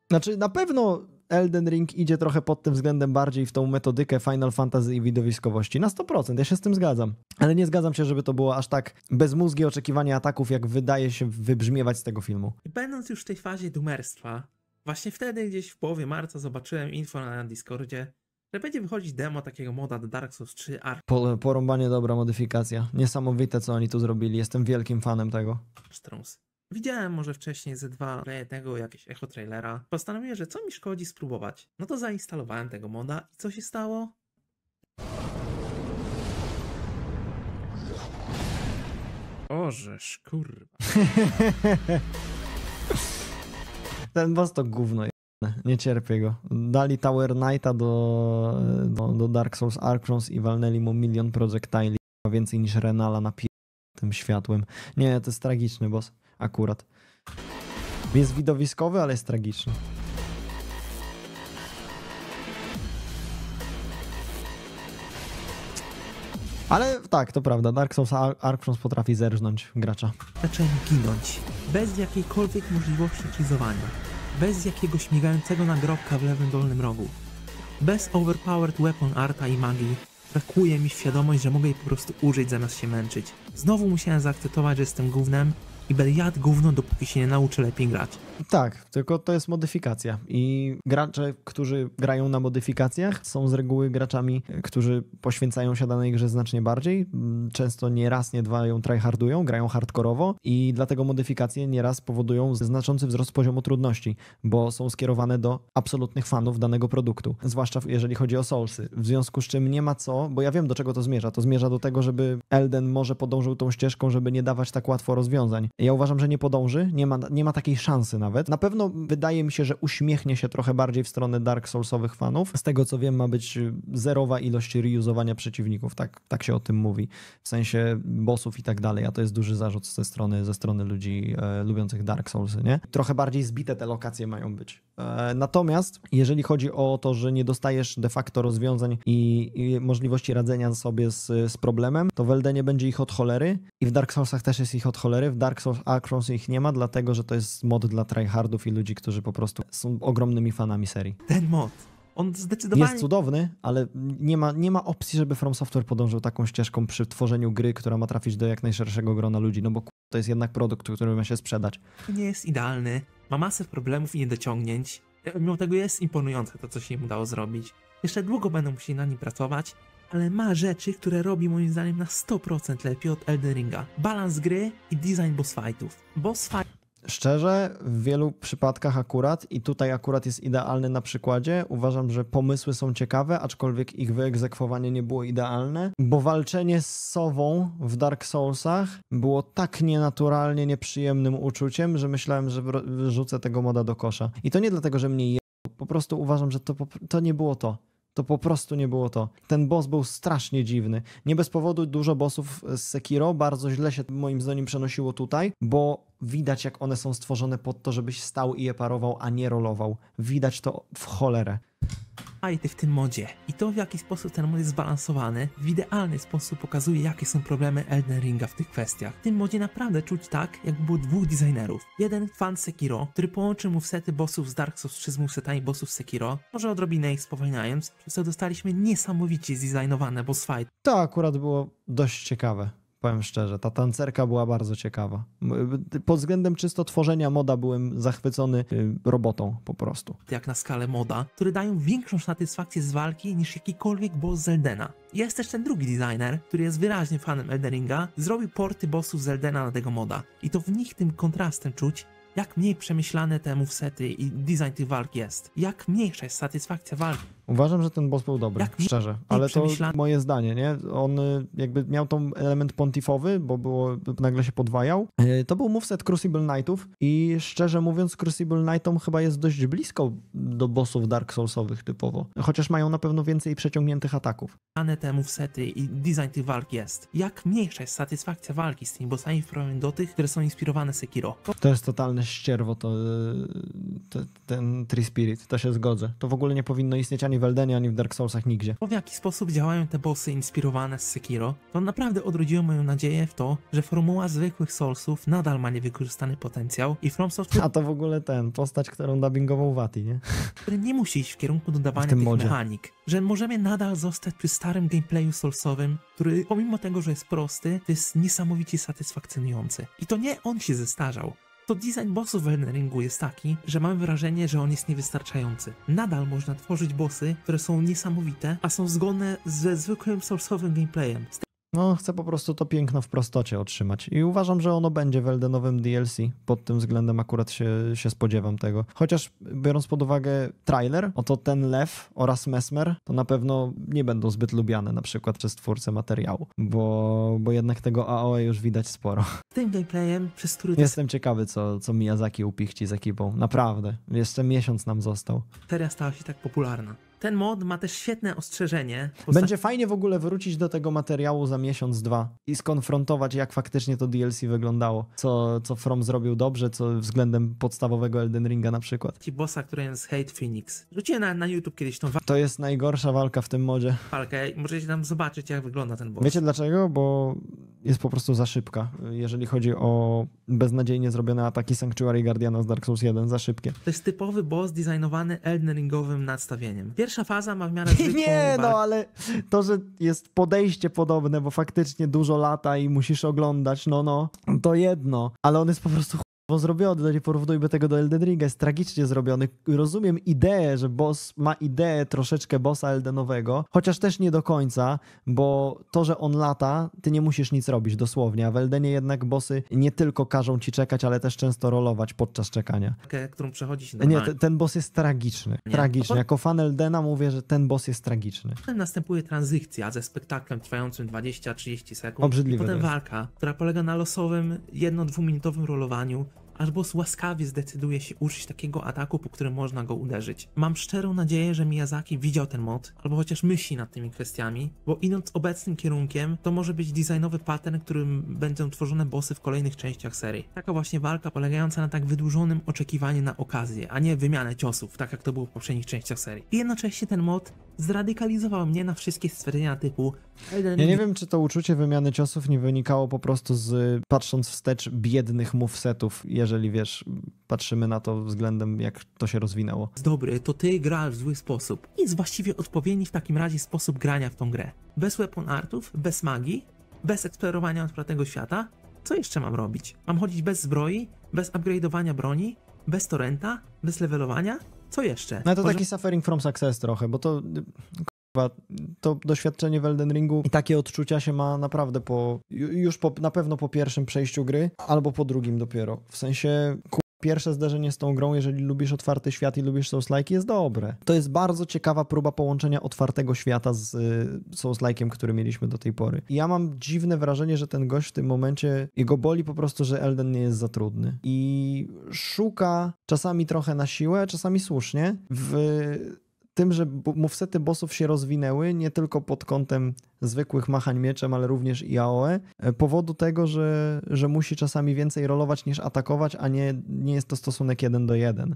Znaczy, na pewno Elden Ring idzie trochę pod tym względem bardziej w tą metodykę Final Fantasy i widowiskowości. Na 100%, ja się z tym zgadzam. Ale nie zgadzam się, żeby to było aż tak bezmózgie oczekiwanie ataków, jak wydaje się wybrzmiewać z tego filmu. Będąc już w tej fazie dumerstwa, właśnie wtedy gdzieś w połowie marca zobaczyłem info na Discordzie, że będzie wychodzić demo takiego moda do Dark Souls 3 Ark. Po, porąbanie dobra modyfikacja. Niesamowite, co oni tu zrobili. Jestem wielkim fanem tego. Strąs. Widziałem może wcześniej ze dwa jednego jakieś echo trailera. Postanowiłem, że co mi szkodzi spróbować. No to zainstalowałem tego moda i co się stało? Ożeż, kurwa. Ten boss to gówno nie cierpię go. Dali Tower Knighta do, do, do Dark Souls Archons i walnęli mu milion projectile więcej niż Renala na pi... tym światłem. Nie, to jest tragiczny boss akurat. Jest widowiskowy, ale jest tragiczny. Ale tak, to prawda, Dark Souls Ark potrafi zerżnąć gracza. Zacząłem ginąć, bez jakiejkolwiek możliwości cheezowania, bez jakiegoś migającego nagrobka w lewym dolnym rogu. Bez overpowered weapon arta i magii, brakuje mi świadomość, że mogę jej po prostu użyć zamiast się męczyć. Znowu musiałem zaakceptować, że jestem głównym i będę jadł gówno, dopóki się nie nauczę lepiej grać. Tak, tylko to jest modyfikacja i gracze, którzy grają na modyfikacjach są z reguły graczami, którzy poświęcają się danej grze znacznie bardziej, często nie raz, nie dwa ją tryhardują, grają hardkorowo i dlatego modyfikacje nieraz powodują znaczący wzrost poziomu trudności, bo są skierowane do absolutnych fanów danego produktu, zwłaszcza jeżeli chodzi o Soulsy, w związku z czym nie ma co, bo ja wiem do czego to zmierza, to zmierza do tego, żeby Elden może podążył tą ścieżką, żeby nie dawać tak łatwo rozwiązań. Ja uważam, że nie podąży, nie ma, nie ma takiej szansy nawet. Na pewno wydaje mi się, że uśmiechnie się trochę bardziej w stronę Dark Soulsowych fanów. Z tego co wiem, ma być y, zerowa ilość reuzowania przeciwników, tak, tak się o tym mówi. W sensie bossów i tak dalej, a to jest duży zarzut ze strony, ze strony ludzi e, lubiących Dark Souls. nie? Trochę bardziej zbite te lokacje mają być. E, natomiast jeżeli chodzi o to, że nie dostajesz de facto rozwiązań i, i możliwości radzenia sobie z, z problemem, to w Eldenie będzie ich od cholery i w Dark Soulsach też jest ich od cholery. W Dark Souls Acrons ich nie ma, dlatego że to jest mod dla tryhardów i ludzi, którzy po prostu są ogromnymi fanami serii. Ten mod on zdecydowanie... Jest cudowny, ale nie ma, nie ma opcji, żeby From Software podążył taką ścieżką przy tworzeniu gry, która ma trafić do jak najszerszego grona ludzi, no bo to jest jednak produkt, który ma się sprzedać. Nie jest idealny, ma masę problemów i niedociągnięć, e, mimo tego jest imponujące to, co się im udało zrobić. Jeszcze długo będą musieli na nim pracować, ale ma rzeczy, które robi moim zdaniem na 100% lepiej od Elden Ringa. Balans gry i design boss fightów. Boss fight Szczerze, w wielu przypadkach akurat, i tutaj akurat jest idealny na przykładzie, uważam, że pomysły są ciekawe, aczkolwiek ich wyegzekwowanie nie było idealne, bo walczenie z sową w Dark Soulsach było tak nienaturalnie nieprzyjemnym uczuciem, że myślałem, że rzucę tego moda do kosza. I to nie dlatego, że mnie je... po prostu uważam, że to, to nie było to. To po prostu nie było to. Ten boss był strasznie dziwny. Nie bez powodu dużo bossów z Sekiro bardzo źle się moim zdaniem przenosiło tutaj, bo widać jak one są stworzone pod to, żebyś stał i je parował, a nie rolował. Widać to w cholerę znajdę w tym modzie. I to w jaki sposób ten mod jest zbalansowany, w idealny sposób pokazuje jakie są problemy Elden Ringa w tych kwestiach. W tym modzie naprawdę czuć tak, jakby było dwóch designerów. Jeden fan Sekiro, który połączył mu sety bossów z Dark Souls 3 z setami bossów Sekiro, może odrobinę ich spowalniając, przez co dostaliśmy niesamowicie zdesignowane boss fight. To akurat było dość ciekawe. Powiem szczerze, ta tancerka była bardzo ciekawa. Pod względem czysto tworzenia moda byłem zachwycony y, robotą po prostu. Jak na skalę moda, które dają większą satysfakcję z walki niż jakikolwiek boss Zeldena. Jest też ten drugi designer, który jest wyraźnie fanem Elderinga, zrobił porty bossów Zeldena na tego moda. I to w nich tym kontrastem czuć, jak mniej przemyślane te movesety i design tej walk jest. Jak mniejsza jest satysfakcja walki. Uważam, że ten boss był dobry, Jak szczerze. Ale to moje zdanie, nie? On y, jakby miał tą element pontifowy, bo było, nagle się podwajał. Y, to był moveset Crucible Knightów i szczerze mówiąc Crucible Knightom chyba jest dość blisko do bossów Dark Soulsowych typowo. Chociaż mają na pewno więcej przeciągniętych ataków. Dane te movesety i design tych walk jest. Jak mniejsza jest satysfakcja walki z tymi bossami w porównaniu do tych, które są inspirowane Sekiro. To jest totalne ścierwo, to, y, to ten Tree Spirit, to się zgodzę. To w ogóle nie powinno istnieć ani ani w Eldenie, ani w Dark Soulsach, nigdzie. Bo w jaki sposób działają te bossy inspirowane z Sekiro, to naprawdę odrodziło moją nadzieję w to, że formuła zwykłych Soulsów nadal ma niewykorzystany potencjał i From Software... A to w ogóle ten, postać, którą dubbingował Vati, nie? Który nie musi iść w kierunku dodawania w tych modzie. mechanik. Że możemy nadal zostać przy starym gameplayu Soulsowym, który pomimo tego, że jest prosty, to jest niesamowicie satysfakcjonujący. I to nie on się zestarzał, to design bossów w Elden Ringu jest taki, że mam wrażenie, że on jest niewystarczający. Nadal można tworzyć bossy, które są niesamowite, a są zgodne ze zwykłym source'owym gameplayem no, chcę po prostu to piękno w prostocie otrzymać. I uważam, że ono będzie w Eldenowym DLC. Pod tym względem akurat się, się spodziewam tego. Chociaż biorąc pod uwagę trailer, oto ten lew oraz mesmer, to na pewno nie będą zbyt lubiane na przykład przez twórcę materiału, bo, bo jednak tego AOE już widać sporo. Tym gameplayem, przez który... Jestem ciekawy, co, co Miyazaki upichci z ekipą. Naprawdę. Jeszcze miesiąc nam został. Seria stała się tak popularna ten mod ma też świetne ostrzeżenie. Będzie fajnie w ogóle wrócić do tego materiału za miesiąc, dwa i skonfrontować, jak faktycznie to DLC wyglądało. Co, co From zrobił dobrze, co względem podstawowego Elden Ringa na przykład. Ci bossa, który jest Hate Phoenix. Rzuciłem na, na YouTube kiedyś tą walkę. To jest najgorsza walka w tym modzie. Walkę. Możecie tam zobaczyć, jak wygląda ten boss. Wiecie dlaczego? Bo jest po prostu za szybka, jeżeli chodzi o beznadziejnie zrobione ataki Sanctuary Guardiana z Dark Souls 1, za szybkie. To jest typowy boss designowany Elden Ringowym nadstawieniem. Pierwszy pierwsza faza ma w miarę zwykłą Nie, no ale to, że jest podejście podobne, bo faktycznie dużo lata i musisz oglądać, no no, to jedno, ale on jest po prostu zrobiony, nie porównujmy tego do Elden Ringa, jest tragicznie zrobiony. Rozumiem ideę, że boss ma ideę troszeczkę bossa Eldenowego, chociaż też nie do końca, bo to, że on lata, ty nie musisz nic robić dosłownie, a w Eldenie jednak bossy nie tylko każą ci czekać, ale też często rolować podczas czekania. Którą przechodzisz Nie, ten, boss jest tragiczny. Nie. Tragiczny. Jako fan Eldena mówię, że ten boss jest tragiczny. Potem następuje tranzykcja ze spektaklem trwającym 20-30 sekund. Obrzydliwe. I potem walka, która polega na losowym, jedno-dwuminutowym rolowaniu aż boss łaskawie zdecyduje się użyć takiego ataku, po którym można go uderzyć. Mam szczerą nadzieję, że Miyazaki widział ten mod, albo chociaż myśli nad tymi kwestiami, bo idąc obecnym kierunkiem, to może być designowy pattern, którym będą tworzone bossy w kolejnych częściach serii. Taka właśnie walka polegająca na tak wydłużonym oczekiwaniu na okazję, a nie wymianę ciosów, tak jak to było w poprzednich częściach serii. I jednocześnie ten mod zradykalizował mnie na wszystkie stwierdzenia typu ja nie wiem, czy to uczucie wymiany ciosów nie wynikało po prostu z, patrząc wstecz, biednych movesetów, jeżeli wiesz, patrzymy na to względem, jak to się rozwinęło. Dobry, to ty grasz w zły sposób. Jest właściwie odpowiedni w takim razie sposób grania w tą grę. Bez weapon artów, bez magii, bez eksplorowania otwartego świata. Co jeszcze mam robić? Mam chodzić bez zbroi, bez upgrade'owania broni, bez torrenta, bez levelowania? Co jeszcze? No to Może... taki suffering from success trochę, bo to to doświadczenie w Elden Ringu i takie odczucia się ma naprawdę po, już po, na pewno po pierwszym przejściu gry, albo po drugim dopiero. W sensie, pierwsze zderzenie z tą grą, jeżeli lubisz otwarty świat i lubisz Souls-like, jest dobre. To jest bardzo ciekawa próba połączenia otwartego świata z y, Souls-like'iem, który mieliśmy do tej pory. I ja mam dziwne wrażenie, że ten gość w tym momencie, jego boli po prostu, że Elden nie jest za trudny. I szuka czasami trochę na siłę, czasami słusznie, w tym, że movesety bossów się rozwinęły nie tylko pod kątem zwykłych machań mieczem, ale również i AOE, e, powodu tego, że, że musi czasami więcej rolować niż atakować, a nie, nie jest to stosunek 1 do 1.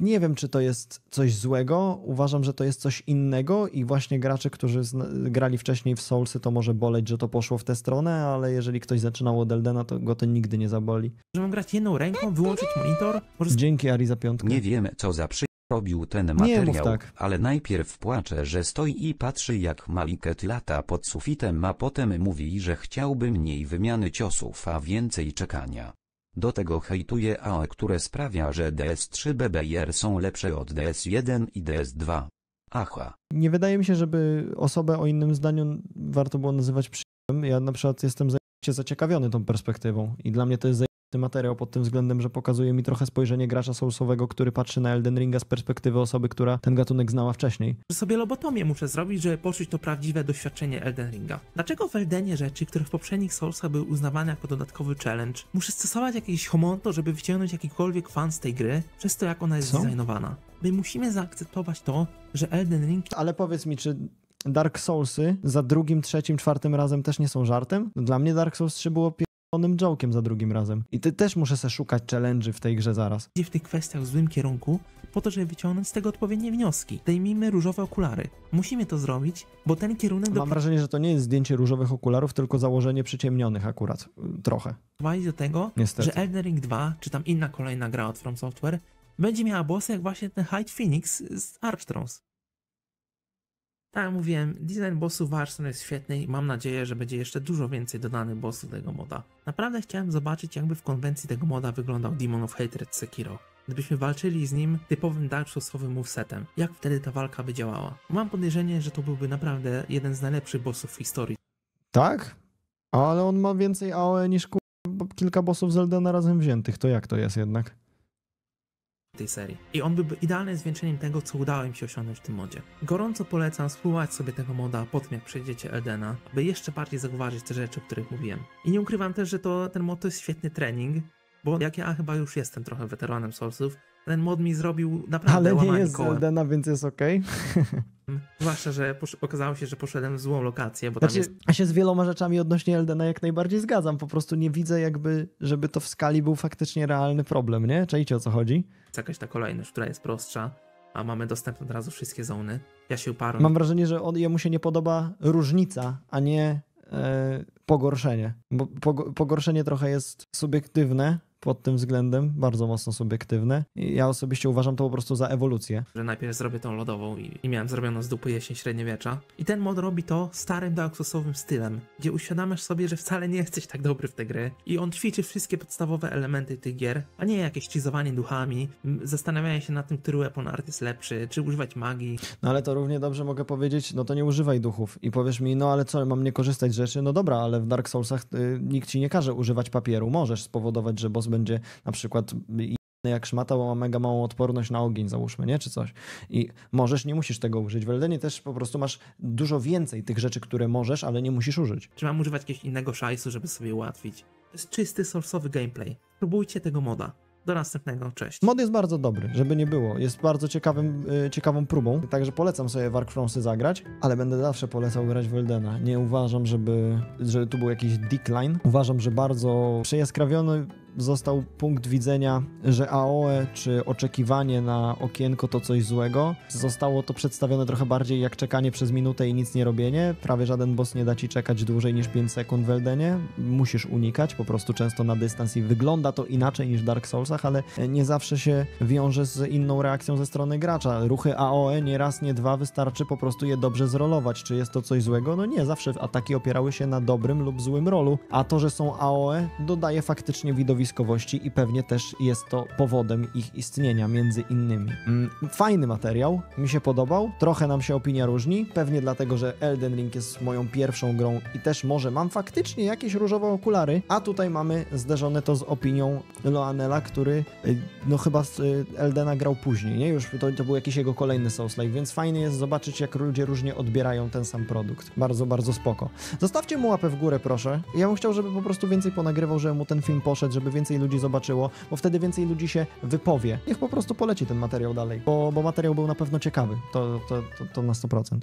Nie wiem, czy to jest coś złego, uważam, że to jest coś innego i właśnie gracze, którzy grali wcześniej w Soulsy, to może boleć, że to poszło w tę stronę, ale jeżeli ktoś zaczynał od Eldena, to go to nigdy nie zaboli. Możemy grać jedną ręką, wyłączyć monitor? Może... Dzięki Ari za piątkę. Nie wiemy, co za przy robił ten materiał, tak. ale najpierw płacze, że stoi i patrzy jak Maliket lata pod sufitem a potem mówi, że chciałby mniej wymiany ciosów a więcej czekania. Do tego hejtuje a które sprawia, że DS3 BBR są lepsze od DS1 i DS2. Aha. Nie wydaje mi się, żeby osobę o innym zdaniu warto było nazywać przyjemnym. Ja na przykład jestem zaciekawiony tą perspektywą i dla mnie to jest materiał pod tym względem, że pokazuje mi trochę spojrzenie gracza soulsowego, który patrzy na Elden Ringa z perspektywy osoby, która ten gatunek znała wcześniej. Sobie lobotomię muszę zrobić, żeby poczuć to prawdziwe doświadczenie Elden Ringa. Dlaczego w Eldenie rzeczy, które w poprzednich soulsach były uznawane jako dodatkowy challenge, muszę stosować jakieś homonto, żeby wyciągnąć jakikolwiek fan z tej gry, przez to jak ona jest Co? designowana? My musimy zaakceptować to, że Elden Ring... Ale powiedz mi, czy Dark Soulsy za drugim, trzecim, czwartym razem też nie są żartem? Dla mnie Dark Souls 3 było onym joke'iem za drugim razem. I ty też muszę sobie szukać challenge'y w tej grze zaraz. Idzie w tych kwestiach w złym kierunku, po to, żeby wyciągnąć z tego odpowiednie wnioski. Zdejmijmy różowe okulary. Musimy to zrobić, bo ten kierunek... Mam wrażenie, że to nie jest zdjęcie różowych okularów, tylko założenie przyciemnionych akurat. Y, trochę. Prowadzi do tego, Niestety. że Elden Ring 2, czy tam inna kolejna gra od From Software, będzie miała bossy jak właśnie ten Hyde Phoenix z Archtrons. Tak jak mówiłem, design bossu Arsenal jest świetny i mam nadzieję, że będzie jeszcze dużo więcej dodany bossu tego moda. Naprawdę chciałem zobaczyć jakby w konwencji tego moda wyglądał Demon of Hatred Sekiro. Gdybyśmy walczyli z nim typowym Dark Soulsowym movesetem, jak wtedy ta walka by działała? Mam podejrzenie, że to byłby naprawdę jeden z najlepszych bossów w historii. Tak? Ale on ma więcej AOE niż kilka bossów z na razem wziętych, to jak to jest jednak? tej serii. I on byłby idealnym zwieńczeniem tego, co udało im się osiągnąć w tym modzie. Gorąco polecam spróbować sobie tego moda po tym, jak przejdziecie Eldena, aby jeszcze bardziej zauważyć te rzeczy, o których mówiłem. I nie ukrywam też, że to, ten mod to jest świetny trening, bo jak ja chyba już jestem trochę weteranem Soulsów, ten mod mi zrobił naprawdę Ale nie jest kołem. Eldena, więc jest ok. Zwłaszcza, że okazało się, że poszedłem w złą lokację, bo znaczy, tam jest... Ja się z wieloma rzeczami odnośnie Eldena jak najbardziej zgadzam, po prostu nie widzę jakby, żeby to w skali był faktycznie realny problem, nie? Czajcie o co chodzi? jakaś ta kolejność, która jest prostsza, a mamy dostępne od razu wszystkie zony. Ja się uparłem. Mam wrażenie, że on, jemu się nie podoba różnica, a nie e, pogorszenie. Bo pogorszenie trochę jest subiektywne, pod tym względem, bardzo mocno subiektywne. I ja osobiście uważam to po prostu za ewolucję. Że najpierw zrobię tą lodową i, i miałem zrobioną z dupy jesień średniowiecza. I ten mod robi to starym soulsowym stylem, gdzie uświadamiasz sobie, że wcale nie jesteś tak dobry w tę gry i on ćwiczy wszystkie podstawowe elementy tych gier, a nie jakieś cheezowanie duchami, zastanawianie się nad tym, który weapon art jest lepszy, czy używać magii. No ale to równie dobrze mogę powiedzieć, no to nie używaj duchów i powiesz mi, no ale co, mam nie korzystać z rzeczy? No dobra, ale w Dark Soulsach y, nikt ci nie każe używać papieru, możesz spowodować, że boss będzie na przykład jak szmata, bo ma mega małą odporność na ogień, załóżmy, nie? Czy coś. I możesz, nie musisz tego użyć. W Eldenie też po prostu masz dużo więcej tych rzeczy, które możesz, ale nie musisz użyć. Czy mam używać jakiegoś innego szajsu, żeby sobie ułatwić? To jest czysty, source'owy gameplay. Próbujcie tego moda. Do następnego, cześć. Mod jest bardzo dobry, żeby nie było. Jest bardzo ciekawym, yy, ciekawą próbą, także polecam sobie Wark Fromsy zagrać, ale będę zawsze polecał grać w Eldena. Nie uważam, żeby, żeby tu był jakiś decline. Uważam, że bardzo przejaskrawiony został punkt widzenia, że AOE czy oczekiwanie na okienko to coś złego. Zostało to przedstawione trochę bardziej jak czekanie przez minutę i nic nie robienie. Prawie żaden boss nie da ci czekać dłużej niż 5 sekund w Eldenie. Musisz unikać po prostu często na dystans i wygląda to inaczej niż w Dark Soulsach, ale nie zawsze się wiąże z inną reakcją ze strony gracza. Ruchy AOE nie raz, nie dwa wystarczy po prostu je dobrze zrolować. Czy jest to coś złego? No nie, zawsze ataki opierały się na dobrym lub złym rolu, a to, że są AOE dodaje faktycznie widowisko i pewnie też jest to powodem ich istnienia, między innymi. Mm, fajny materiał, mi się podobał, trochę nam się opinia różni, pewnie dlatego, że Elden Ring jest moją pierwszą grą i też może mam faktycznie jakieś różowe okulary, a tutaj mamy zderzone to z opinią Loanela, który y, no chyba y, Eldena grał później, nie? Już to, to był jakiś jego kolejny Souls-like, więc fajnie jest zobaczyć, jak ludzie różnie odbierają ten sam produkt. Bardzo, bardzo spoko. Zostawcie mu łapę w górę, proszę. Ja bym chciał, żeby po prostu więcej ponagrywał, żeby mu ten film poszedł, żeby więcej ludzi zobaczyło, bo wtedy więcej ludzi się wypowie. Niech po prostu poleci ten materiał dalej, bo, bo materiał był na pewno ciekawy, to, to, to, to na 100%.